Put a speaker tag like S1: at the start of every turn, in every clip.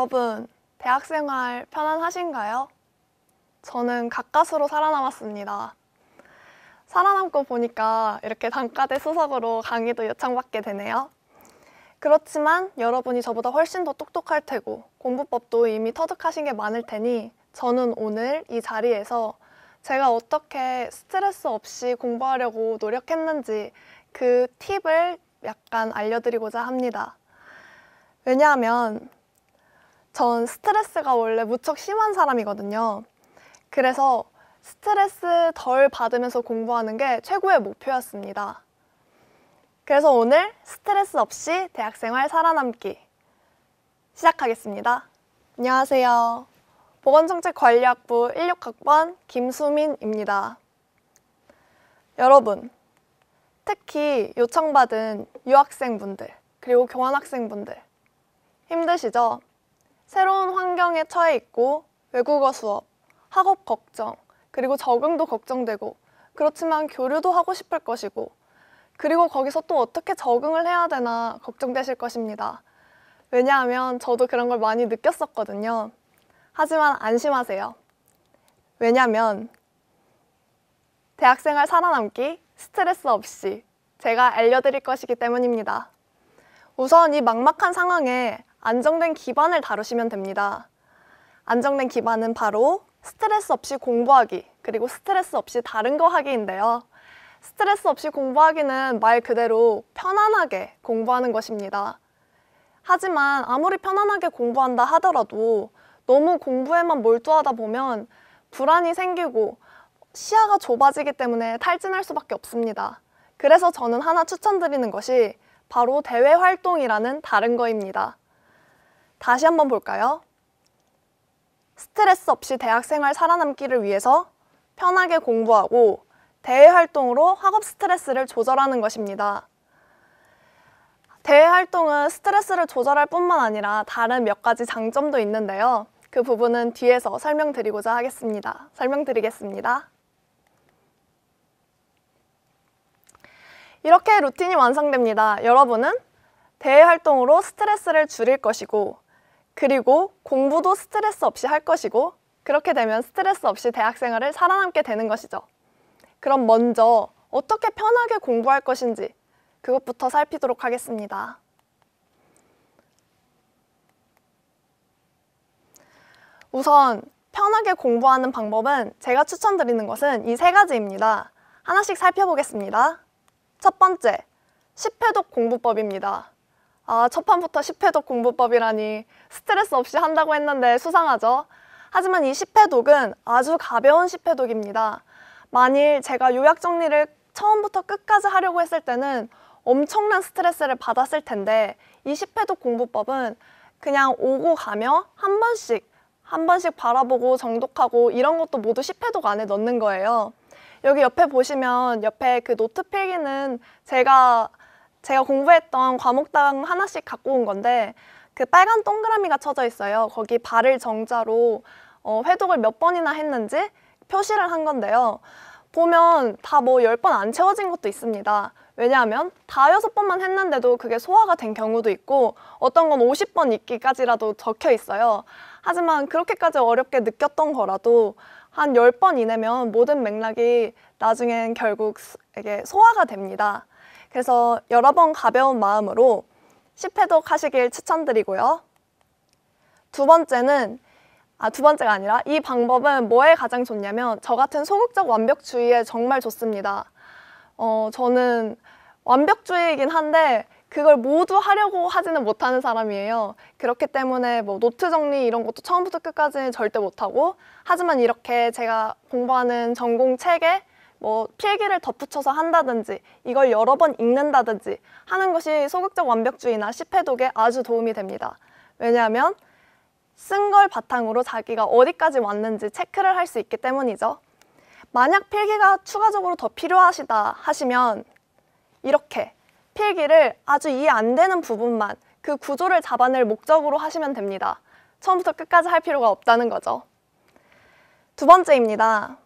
S1: 여러분, 대학생활 편안하신가요? 저는 가까스로 살아남았습니다. 살아남고 보니까 이렇게 단과대 수석으로 강의도 요청받게 되네요. 그렇지만 여러분이 저보다 훨씬 더 똑똑할 테고 공부법도 이미 터득하신 게 많을 테니 저는 오늘 이 자리에서 제가 어떻게 스트레스 없이 공부하려고 노력했는지 그 팁을 약간 알려드리고자 합니다. 왜냐하면 전 스트레스가 원래 무척 심한 사람이거든요. 그래서 스트레스 덜 받으면서 공부하는 게 최고의 목표였습니다. 그래서 오늘 스트레스 없이 대학생활 살아남기 시작하겠습니다. 안녕하세요. 보건정책관리학부 16학번 김수민입니다. 여러분, 특히 요청받은 유학생분들, 그리고 교환학생분들 힘드시죠? 새로운 환경에 처해 있고 외국어 수업, 학업 걱정, 그리고 적응도 걱정되고 그렇지만 교류도 하고 싶을 것이고 그리고 거기서 또 어떻게 적응을 해야 되나 걱정되실 것입니다. 왜냐하면 저도 그런 걸 많이 느꼈었거든요. 하지만 안심하세요. 왜냐면 하 대학생활 살아남기 스트레스 없이 제가 알려드릴 것이기 때문입니다. 우선 이 막막한 상황에 안정된 기반을 다루시면 됩니다. 안정된 기반은 바로 스트레스 없이 공부하기, 그리고 스트레스 없이 다른 거 하기인데요. 스트레스 없이 공부하기는 말 그대로 편안하게 공부하는 것입니다. 하지만 아무리 편안하게 공부한다 하더라도 너무 공부에만 몰두하다 보면 불안이 생기고 시야가 좁아지기 때문에 탈진할 수밖에 없습니다. 그래서 저는 하나 추천드리는 것이 바로 대외 활동이라는 다른 거입니다. 다시 한번 볼까요? 스트레스 없이 대학생활 살아남기를 위해서 편하게 공부하고 대외 활동으로 학업 스트레스를 조절하는 것입니다. 대외 활동은 스트레스를 조절할 뿐만 아니라 다른 몇 가지 장점도 있는데요. 그 부분은 뒤에서 설명드리고자 하겠습니다. 설명드리겠습니다. 이렇게 루틴이 완성됩니다. 여러분은 대외 활동으로 스트레스를 줄일 것이고 그리고 공부도 스트레스 없이 할 것이고 그렇게 되면 스트레스 없이 대학생활을 살아남게 되는 것이죠. 그럼 먼저 어떻게 편하게 공부할 것인지 그것부터 살피도록 하겠습니다. 우선 편하게 공부하는 방법은 제가 추천드리는 것은 이 세 가지입니다. 하나씩 살펴보겠습니다. 첫 번째, 10회독 공부법입니다. 아, 첫 판부터 10회독 공부법이라니 스트레스 없이 한다고 했는데 수상하죠? 하지만 이 10회독은 아주 가벼운 10회독입니다. 만일 제가 요약 정리를 처음부터 끝까지 하려고 했을 때는 엄청난 스트레스를 받았을 텐데 이 10회독 공부법은 그냥 오고 가며 한 번씩 한 번씩 바라보고 정독하고 이런 것도 모두 10회독 안에 넣는 거예요. 여기 옆에 보시면 옆에 그 노트 필기는 제가 제가 공부했던 과목당 하나씩 갖고 온 건데 그 빨간 동그라미가 쳐져 있어요. 거기 발을 정자로 어, 회독을 몇 번이나 했는지 표시를 한 건데요. 보면 다 뭐 열 번 안 채워진 것도 있습니다. 왜냐하면 다 여섯 번만 했는데도 그게 소화가 된 경우도 있고 어떤 건 오십 번 읽기까지라도 적혀 있어요. 하지만 그렇게까지 어렵게 느꼈던 거라도 한 열 번 이내면 모든 맥락이 나중엔 결국 이게 소화가 됩니다. 그래서 여러 번 가벼운 마음으로 10회독 하시길 추천드리고요. 두 번째는 아, 두 번째가 아니라 이 방법은 뭐에 가장 좋냐면 저 같은 소극적 완벽주의에 정말 좋습니다. 어, 저는 완벽주의이긴 한데 그걸 모두 하려고 하지는 못하는 사람이에요. 그렇기 때문에 뭐 노트 정리 이런 것도 처음부터 끝까지 는 절대 못하고 하지만 이렇게 제가 공부하는 전공 책에 뭐 필기를 덧붙여서 한다든지 이걸 여러 번 읽는다든지 하는 것이 소극적 완벽주의나 시패독에 아주 도움이 됩니다. 왜냐하면 쓴 걸 바탕으로 자기가 어디까지 왔는지 체크를 할 수 있기 때문이죠. 만약 필기가 추가적으로 더 필요하시다 하시면 이렇게 필기를 아주 이해 안 되는 부분만 그 구조를 잡아낼 목적으로 하시면 됩니다. 처음부터 끝까지 할 필요가 없다는 거죠. 두 번째입니다.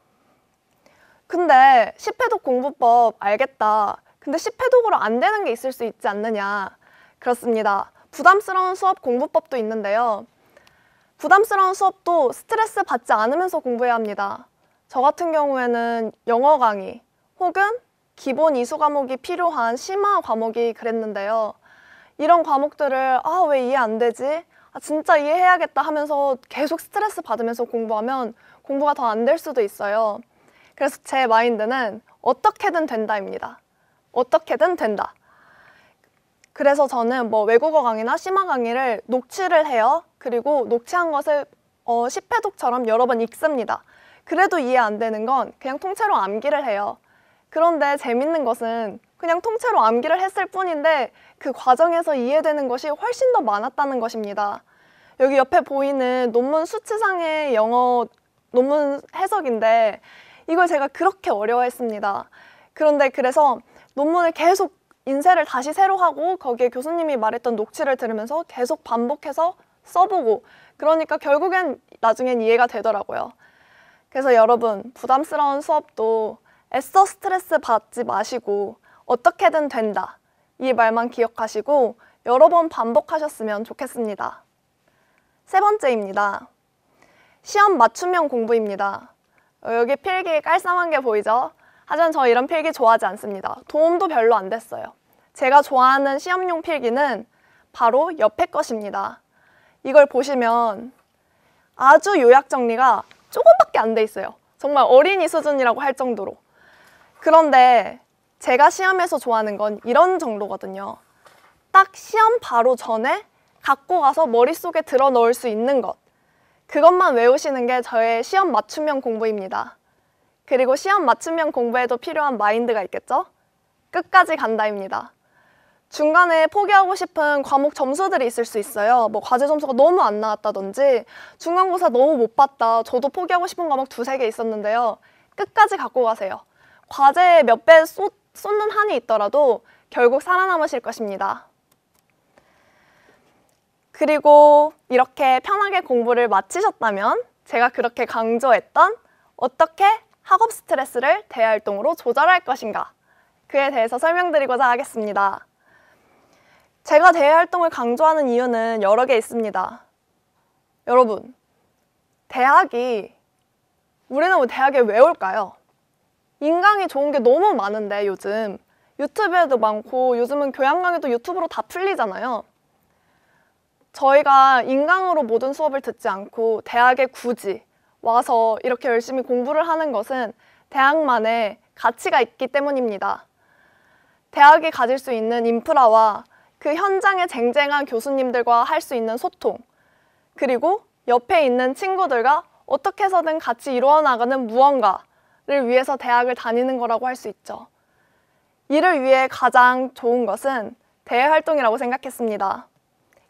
S1: 근데 10회독 공부법 알겠다. 근데 10회독으로 안 되는 게 있을 수 있지 않느냐. 그렇습니다. 부담스러운 수업 공부법도 있는데요. 부담스러운 수업도 스트레스 받지 않으면서 공부해야 합니다. 저 같은 경우에는 영어 강의 혹은 기본 이수 과목이 필요한 심화 과목이 그랬는데요. 이런 과목들을 아, 왜 이해 안 되지? 아, 진짜 이해해야겠다 하면서 계속 스트레스 받으면서 공부하면 공부가 더 안 될 수도 있어요. 그래서 제 마인드는 어떻게든 된다입니다. 어떻게든 된다. 그래서 저는 뭐 외국어 강의나 심화 강의를 녹취를 해요. 그리고 녹취한 것을 어, 10회독처럼 여러 번 읽습니다. 그래도 이해 안 되는 건 그냥 통째로 암기를 해요. 그런데 재밌는 것은 그냥 통째로 암기를 했을 뿐인데 그 과정에서 이해되는 것이 훨씬 더 많았다는 것입니다. 여기 옆에 보이는 논문 수치상의 영어 논문 해석인데 이걸 제가 그렇게 어려워했습니다. 그런데 그래서 논문을 계속 인쇄를 다시 새로 하고 거기에 교수님이 말했던 녹취를 들으면서 계속 반복해서 써보고 그러니까 결국엔 나중엔 이해가 되더라고요. 그래서 여러분 부담스러운 수업도 애써 스트레스 받지 마시고 어떻게든 된다 이 말만 기억하시고 여러 번 반복하셨으면 좋겠습니다. 세 번째입니다. 시험 맞춤형 공부입니다. 어, 여기 필기 깔쌈한 게 보이죠? 하지만 저 이런 필기 좋아하지 않습니다. 도움도 별로 안 됐어요. 제가 좋아하는 시험용 필기는 바로 옆에 것입니다. 이걸 보시면 아주 요약 정리가 조금밖에 안 돼 있어요. 정말 어린이 수준이라고 할 정도로. 그런데 제가 시험에서 좋아하는 건 이런 정도거든요. 딱 시험 바로 전에 갖고 가서 머릿속에 들어 넣을 수 있는 것. 그것만 외우시는 게 저의 시험 맞춤형 공부입니다. 그리고 시험 맞춤형 공부에도 필요한 마인드가 있겠죠? 끝까지 간다입니다. 중간에 포기하고 싶은 과목 점수들이 있을 수 있어요. 뭐 과제 점수가 너무 안 나왔다든지 중간고사 너무 못 봤다. 저도 포기하고 싶은 과목 두세 개 있었는데요. 끝까지 갖고 가세요. 과제에 몇 배 쏟는 한이 있더라도 결국 살아남으실 것입니다. 그리고 이렇게 편하게 공부를 마치셨다면 제가 그렇게 강조했던 어떻게 학업 스트레스를 대활동으로 조절할 것인가 그에 대해서 설명드리고자 하겠습니다. 제가 대활동을 강조하는 이유는 여러 개 있습니다. 여러분, 대학이 우리는 왜 뭐 대학에 왜 올까요? 인강이 좋은 게 너무 많은데 요즘 유튜브에도 많고 요즘은 교양 강의도 유튜브로 다 풀리잖아요. 저희가 인강으로 모든 수업을 듣지 않고 대학에 굳이 와서 이렇게 열심히 공부를 하는 것은 대학만의 가치가 있기 때문입니다. 대학이 가질 수 있는 인프라와 그 현장의 쟁쟁한 교수님들과 할 수 있는 소통 그리고 옆에 있는 친구들과 어떻게 해서든 같이 이루어나가는 무언가를 위해서 대학을 다니는 거라고 할 수 있죠. 이를 위해 가장 좋은 것은 대외 활동이라고 생각했습니다.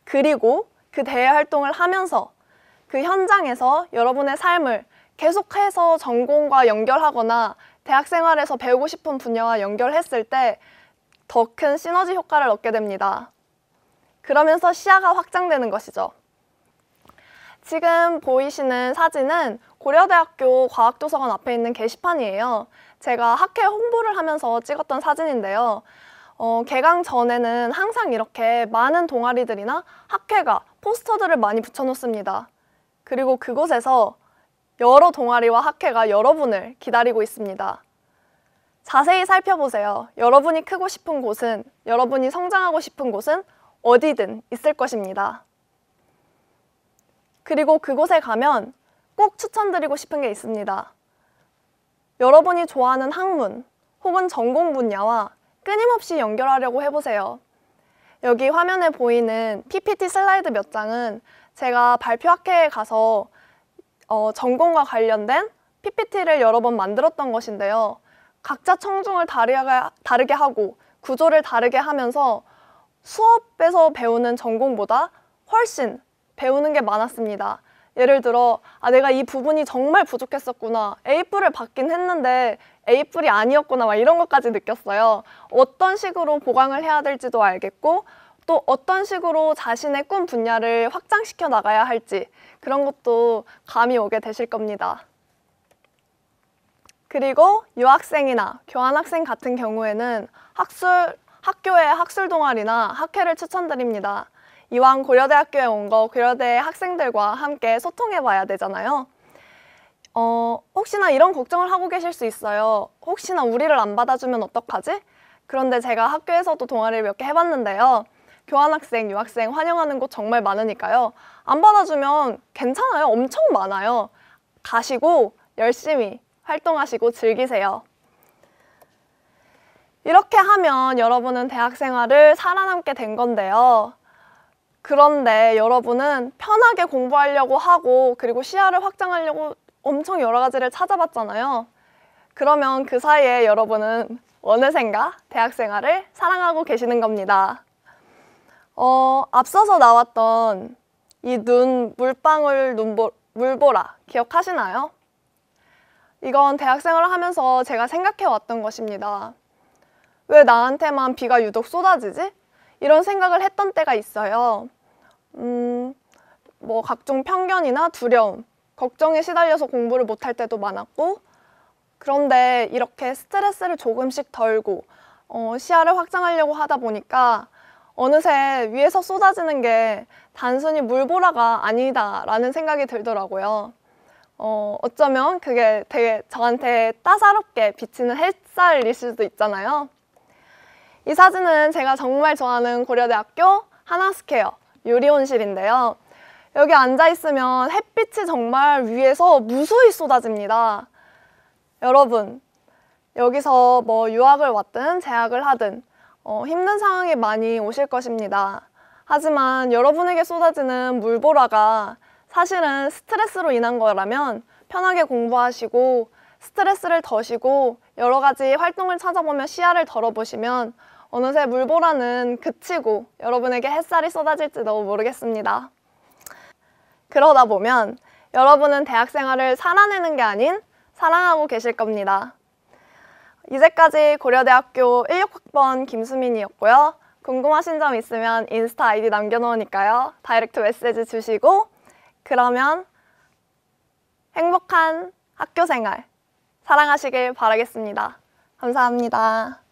S1: 그리고 그 대외 활동을 하면서 그 현장에서 여러분의 삶을 계속해서 전공과 연결하거나 대학 생활에서 배우고 싶은 분야와 연결했을 때 더 큰 시너지 효과를 얻게 됩니다. 그러면서 시야가 확장되는 것이죠. 지금 보이시는 사진은 고려대학교 과학도서관 앞에 있는 게시판이에요. 제가 학회 홍보를 하면서 찍었던 사진인데요. 어, 개강 전에는 항상 이렇게 많은 동아리들이나 학회가 포스터들을 많이 붙여놓습니다. 그리고 그곳에서 여러 동아리와 학회가 여러분을 기다리고 있습니다. 자세히 살펴보세요. 여러분이 크고 싶은 곳은, 여러분이 성장하고 싶은 곳은 어디든 있을 것입니다. 그리고 그곳에 가면 꼭 추천드리고 싶은 게 있습니다. 여러분이 좋아하는 학문 혹은 전공 분야와 끊임없이 연결하려고 해보세요. 여기 화면에 보이는 PPT 슬라이드 몇 장은 제가 발표학회에 가서 어, 전공과 관련된 PPT를 여러 번 만들었던 것인데요. 각자 청중을 다르게 하고 구조를 다르게 하면서 수업에서 배우는 전공보다 훨씬 배우는 게 많았습니다. 예를 들어 아 내가 이 부분이 정말 부족했었구나 에이프를 받긴 했는데 에이플이 아니었구나 막 이런 것까지 느꼈어요. 어떤 식으로 보강을 해야 될지도 알겠고 또 어떤 식으로 자신의 꿈 분야를 확장시켜 나가야 할지 그런 것도 감이 오게 되실 겁니다. 그리고 유학생이나 교환학생 같은 경우에는 학술, 학교의 학술 동아리나 학회를 추천드립니다. 이왕 고려대학교에 온 거 고려대 학생들과 함께 소통해 봐야 되잖아요. 어, 혹시나 이런 걱정을 하고 계실 수 있어요. 혹시나 우리를 안 받아주면 어떡하지? 그런데 제가 학교에서도 동아리를 몇 개 해봤는데요. 교환학생, 유학생 환영하는 곳 정말 많으니까요. 안 받아주면 괜찮아요. 엄청 많아요. 가시고 열심히 활동하시고 즐기세요. 이렇게 하면 여러분은 대학 생활을 살아남게 된 건데요. 그런데 여러분은 편하게 공부하려고 하고 그리고 시야를 확장하려고 엄청 여러 가지를 찾아봤잖아요. 그러면 그 사이에 여러분은 어느샌가 대학생활을 사랑하고 계시는 겁니다. 어, 앞서서 나왔던 이 눈 물방울 눈보, 물보라 기억하시나요? 이건 대학생활을 하면서 제가 생각해 왔던 것입니다. 왜 나한테만 비가 유독 쏟아지지? 이런 생각을 했던 때가 있어요. 음, 뭐 각종 편견이나 두려움, 걱정에 시달려서 공부를 못할 때도 많았고 그런데 이렇게 스트레스를 조금씩 덜고 어, 시야를 확장하려고 하다 보니까 어느새 위에서 쏟아지는 게 단순히 물보라가 아니다라는 생각이 들더라고요. 어, 어쩌면 그게 되게 저한테 따사롭게 비치는 햇살일 수도 있잖아요. 이 사진은 제가 정말 좋아하는 고려대학교 하나스퀘어 요리온실인데요 여기 앉아있으면 햇빛이 정말 위에서 무수히 쏟아집니다. 여러분, 여기서 뭐 유학을 왔든 재학을 하든 어, 힘든 상황이 많이 오실 것입니다. 하지만 여러분에게 쏟아지는 물보라가 사실은 스트레스로 인한 거라면 편하게 공부하시고 스트레스를 더시고 여러 가지 활동을 찾아보며 시야를 덜어보시면 어느새 물보라는 그치고 여러분에게 햇살이 쏟아질지 도 모르겠습니다. 그러다 보면 여러분은 대학 생활을 살아내는 게 아닌 사랑하고 계실 겁니다. 이제까지 고려대학교 16학번 김수민이었고요. 궁금하신 점 있으면 인스타 아이디 남겨놓으니까요. 다이렉트 메시지 주시고 그러면 행복한 학교 생활 사랑하시길 바라겠습니다. 감사합니다.